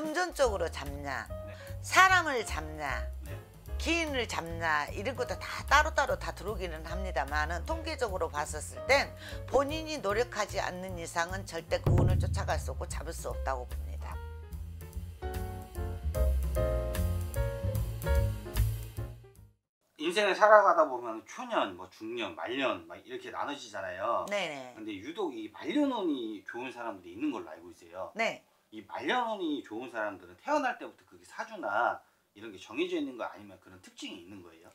금전적으로 잡냐 네. 사람을 잡냐 네. 기인을 잡냐 이런 것도 다 따로따로 다 들어오기는 합니다만 통계적으로 봤었을 땐 본인이 노력하지 않는 이상은 절대 그 운을 쫓아갈 수 없고 잡을 수 없다고 봅니다. 인생을 살아가다 보면 초년, 뭐 중년, 말년 막 이렇게 나눠지잖아요. 네네. 근데 유독 이 말년운이 좋은 사람들이 있는 걸로 알고 있어요. 네. 이 말년이 좋은 사람들은 태어날 때부터 그게 사주나 이런 게 정해져 있는 거 아니면 그런 특징이 있는 거예요?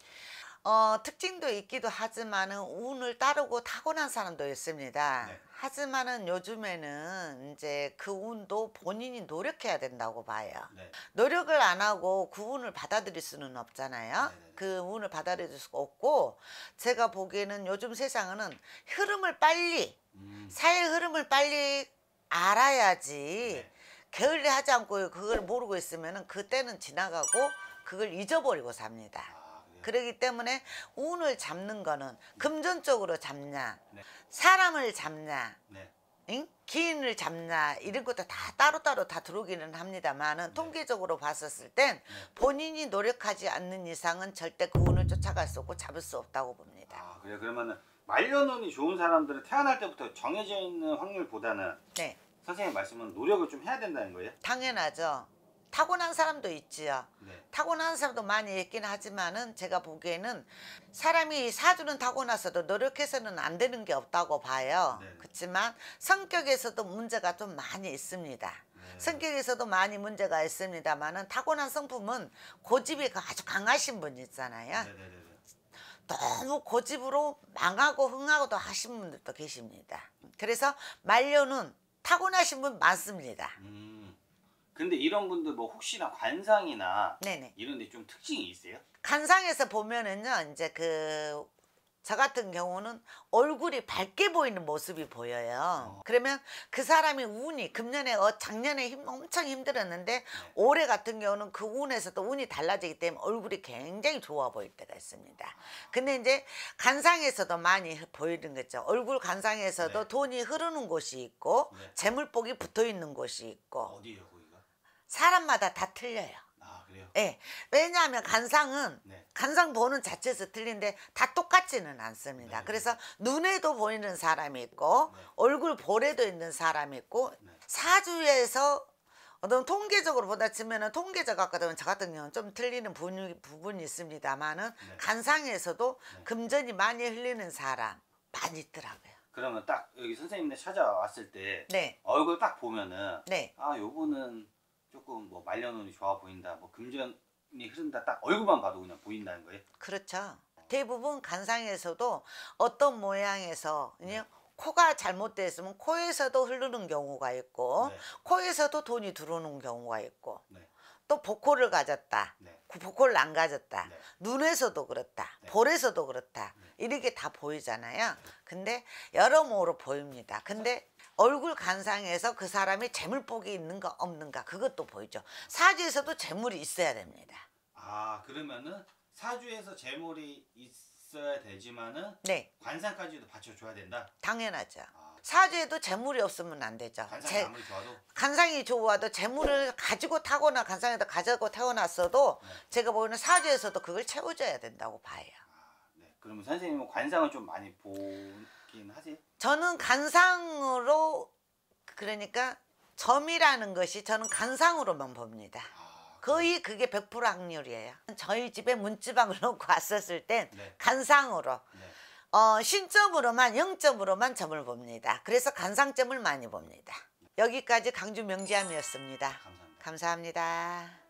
어, 특징도 있기도 하지만 은 운을 따르고 타고난 사람도 있습니다. 네. 하지만 은 요즘에는 이제 그 운도 본인이 노력해야 된다고 봐요. 네. 노력을 안 하고 그 운을 받아들일 수는 없잖아요. 네. 네, 네. 그 운을 받아들일 수가 없고 제가 보기에는 요즘 세상에 흐름을 빨리 음. 사회 흐름을 빨리 알아야지 네. 게을리 하지 않고 그걸 모르고 있으면 그때는 지나가고 그걸 잊어버리고 삽니다. 아, 네. 그러기 때문에 운을 잡는 거는 네. 금전적으로 잡냐, 네. 사람을 잡냐, 네. 응? 기인을 잡냐 이런 것도 다 따로따로 다 들어오기는 합니다만은 통계적으로 봤었을 땐 본인이 노력하지 않는 이상은 절대 그 운을 쫓아갈 수 없고 잡을 수 없다고 봅니다. 아, 그래 그러면 말년운이 좋은 사람들은 태어날 때부터 정해져 있는 확률보다는 네. 선생님 말씀은 노력을 좀 해야 된다는 거예요? 당연하죠. 타고난 사람도 있지요. 네. 타고난 사람도 많이 있긴 하지만은 제가 보기에는 사람이 사주는 타고나서도 노력해서는 안 되는 게 없다고 봐요. 네. 그렇지만 성격에서도 문제가 좀 많이 있습니다. 네. 성격에서도 많이 문제가 있습니다만은 타고난 성품은 고집이 아주 강하신 분이 있잖아요. 네, 네, 네, 너무 고집으로 망하고 흥하고도 하신 분들도 계십니다. 그래서 말년는 타고나신 분 많습니다. 음. 근데 이런 분들 뭐 혹시나 관상이나 네네. 이런 데 좀 특징이 있어요? 관상에서 보면은요 이제 그저 같은 경우는 얼굴이 밝게 보이는 모습이 보여요. 어. 그러면 그 사람이 운이 금년에 어, 작년에 힘, 엄청 힘들었는데 네. 올해 같은 경우는 그 운에서 도 운이 달라지기 때문에 얼굴이 굉장히 좋아 보일 때가 있습니다. 아. 근데 이제 간상에서도 많이 보이는 거죠. 얼굴 간상에서도 네. 돈이 흐르는 곳이 있고 네. 재물복이 붙어 있는 곳이 있고 어디예요, 거기가? 사람마다 다 틀려요. 아, 그래요? 예. 왜냐하면 간상은 네. 간상 보는 자체에서 틀린데 다 똑. 똑같지는 않습니다. 네. 그래서 눈에도 보이는 사람이 있고 네. 얼굴 볼에도 있는 사람이 있고 네. 사주에서 어떤 통계적으로 보다 치면은 통계적 같거든요. 저 같은 경우는 좀 틀리는 부분이, 있습니다만은 네. 간상에서도 네. 금전이 많이 흘리는 사람 많이 있더라고요. 그러면 딱 여기 선생님네 찾아왔을 때 네. 얼굴 딱 보면은 아 요분은 조금 뭐 말려놓은 좋아 보인다 뭐 금전이 흐른다 딱 얼굴만 봐도 그냥 보인다는 거예요? 그렇죠. 대부분 간상에서도 어떤 모양에서 네. 코가 잘못됐으면 코에서도 흐르는 경우가 있고 네. 코에서도 돈이 들어오는 경우가 있고 네. 또 보코를 가졌다 네. 보코를 안 가졌다 네. 눈에서도 그렇다 네. 볼에서도 그렇다 네. 이렇게 다 보이잖아요 근데 여러모로 보입니다 근데 얼굴 간상에서 그 사람이 재물복이 있는가 없는가 그것도 보이죠 사지에서도 재물이 있어야 됩니다 아 그러면은 사주에서 재물이 있어야 되지만은 네. 관상까지도 받쳐줘야 된다. 당연하죠. 아. 사주에도 재물이 없으면 안 되죠. 관상이 제, 아무리 좋아도 간상이 좋아도 재물을 가지고 타거나 간상에다 가지고 태어났어도 네. 제가 보는 사주에서도 그걸 채워줘야 된다고 봐요. 아, 네. 그러면 선생님은 관상을 좀 많이 보긴 하세 저는 간상으로 그러니까 점이라는 것이 저는 간상으로만 봅니다. 아. 거의 그게 100% 확률이에요. 저희 집에 문지방을 놓고 왔었을 땐 네. 간상으로 네. 어, 신점으로만 0점으로만 점을 봅니다. 그래서 간상점을 많이 봅니다. 여기까지 강주 명지함이었습니다 감사합니다. 감사합니다.